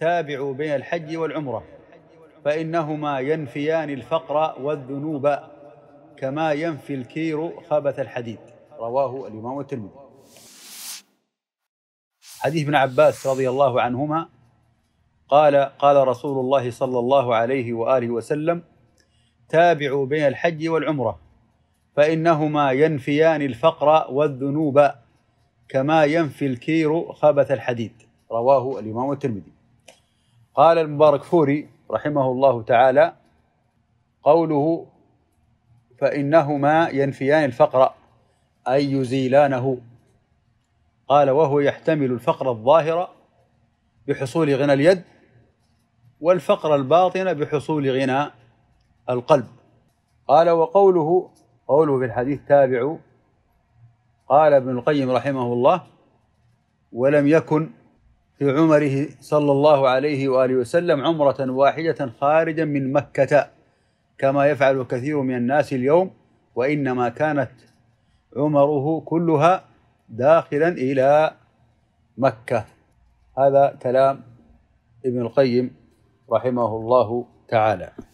تابعوا بين الحج والعمره فانهما ينفيان الفقر والذنوب كما ينفي الكير خبث الحديد رواه الامام الترمذي حديث ابن عباس رضي الله عنهما قال قال رسول الله صلى الله عليه واله وسلم تابعوا بين الحج والعمره فانهما ينفيان الفقر والذنوب كما ينفي الكير خبث الحديد رواه الامام الترمذي قال المبارك فوري رحمه الله تعالى قوله فإنهما ينفيان الفقر أي يزيلانه قال وهو يحتمل الفقر الظاهر بحصول غنى اليد والفقر الباطن بحصول غنى القلب قال وقوله قوله في الحديث تابع قال ابن القيم رحمه الله ولم يكن في عمره صلى الله عليه واله وسلم عمره واحده خارجا من مكه كما يفعل كثير من الناس اليوم وانما كانت عمره كلها داخلا الى مكه هذا كلام ابن القيم رحمه الله تعالى